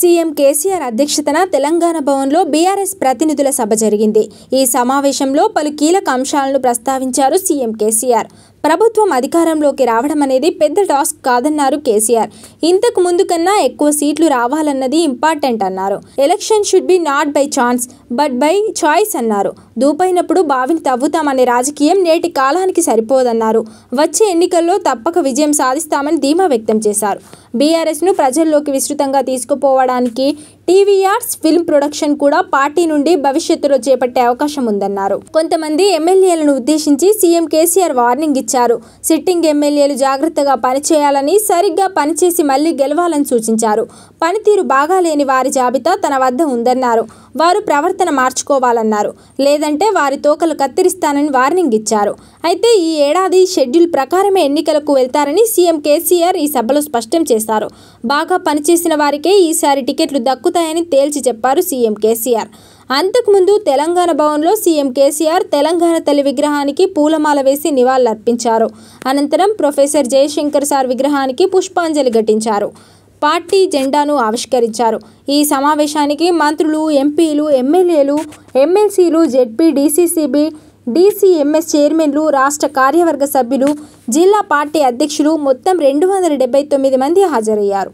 CM KCR అధ్యక్షతన తెలంగాణ భవన్లో BRS ప్రతినిధుల సభ జరిగింది ఈ సమావేశంలో పలు కీలక అంశాలను ప్రస్తావించారు సీఎం కేసీఆర్ ప్రభుత్వం అధికారంలోకి రావడం అనేది పెద్ద టాస్క్ కాదన్నారు కేసీఆర్ ఇంతకు ముందు కన్నా ఎక్కువ సీట్లు రావాలన్నది ఇంపార్టెంట్ అన్నారు election should be not by chance but by choice అన్నారు దూపైనప్పుడు బావిని తవ్వుతామనే రాజకీయం నేటి కాలానికి సరిపోదన్నారు వచ్చే ఎన్నికల్లో తప్పక విజయం సాధిస్తామని ధీమా వ్యక్తం చేశారు బీఆర్ఎస్ను ప్రజల్లోకి విస్తృతంగా తీసుకుపోవడానికి టీవీఆర్స్ ఫిల్మ్ ప్రొడక్షన్ కూడా పార్టీ నుండి భవిష్యత్తులో చేపట్టే అవకాశం ఉందన్నారు కొంతమంది ఎమ్మెల్యేలను ఉద్దేశించి సీఎం కేసీఆర్ వార్నింగ్ ఇచ్చారు సిట్టింగ్ ఎమ్మెల్యేలు జాగ్రత్తగా పనిచేయాలని సరిగ్గా పనిచేసి మళ్లీ గెలవాలని సూచించారు పనితీరు బాగాలేని వారి జాబితా తన వద్ద ఉందన్నారు వారు ప్రవర్తన మార్చుకోవాలన్నారు లేదంటే వారి తోకలు కత్తిరిస్తానని వార్నింగ్ ఇచ్చారు అయితే ఈ ఏడాది షెడ్యూల్ ప్రకారమే ఎన్నికలకు వెళ్తారని సీఎం కేసీఆర్ ఈ సభలో స్పష్టం చేశారు బాగా పనిచేసిన వారికే ఈసారి టికెట్లు దక్కుతాయని తేల్చి చెప్పారు సీఎం కేసీఆర్ అంతకుముందు తెలంగాణ భవన్లో సీఎం కేసీఆర్ తెలంగాణ తల్లి విగ్రహానికి పూలమాల వేసి నివాళులర్పించారు అనంతరం ప్రొఫెసర్ జయశంకర్ సార్ విగ్రహానికి పుష్పాంజలి ఘటించారు పార్టీ జెండాను ఆవిష్కరించారు ఈ సమావేశానికి మంత్రులు ఎంపీలు ఎమ్మెల్యేలు ఎమ్మెల్సీలు జెడ్పీ డీసీసీబీ డీసీఎంఎస్ చైర్మన్లు రాష్ట్ర కార్యవర్గ సభ్యులు జిల్లా పార్టీ అధ్యక్షులు మొత్తం రెండు వందల డెబ్బై తొమ్మిది మంది హాజరయ్యారు